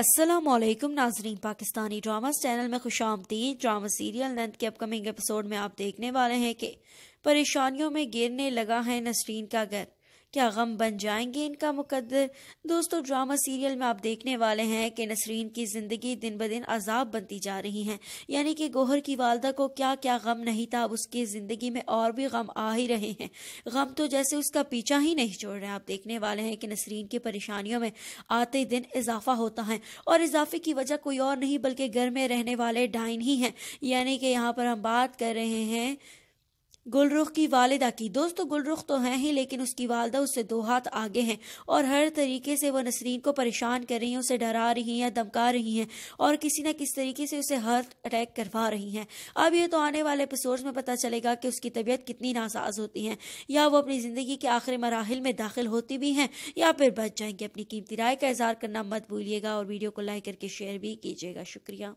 असलम नाजरीन Pakistani drama channel में खुश आमदी ड्रामा सीरियल नंद के अपकमिंग एपिसोड में आप देखने वाले हैं कि परेशानियों में गिरने लगा है नसरीन का घर क्या गम बन जाएंगे इनका मुकद्दर दोस्तों ड्रामा सीरियल में आप देखने वाले हैं कि नसरीन की ज़िंदगी दिन ब दिन अजाब बनती जा रही है यानी कि गोहर की वालदा को क्या क्या गम नहीं था अब उसकी ज़िंदगी में और भी गम आ ही रहे हैं गम तो जैसे उसका पीछा ही नहीं छोड़ रहे आप देखने वाले हैं कि नसरीन की परेशानियों में आते दिन इजाफा होता है और इजाफे की वजह कोई और नहीं बल्कि घर में रहने वाले डाइन ही है यानी कि यहाँ पर हम बात कर रहे हैं गुलरुख की वालदा की दोस्तों तो गुलरुख तो हैं ही लेकिन उसकी वालदा उससे दो हाथ आगे हैं और हर तरीके से वो नसरीन को परेशान कर रही हैं उसे डरा रही हैं धमका रही हैं और किसी न किसी तरीके से उसे हार्ट अटैक करवा रही हैं अब ये तो आने वाले एपिसोड्स में पता चलेगा कि उसकी तबीयत कितनी नासाज होती है या वो अपनी ज़िंदगी के आखिरी मराहल में दाखिल होती भी हैं या फिर बच जाएंगे अपनी कीमती राय का इजहार करना मत भूलिएगा और वीडियो को लाइक करके शेयर भी कीजिएगा शुक्रिया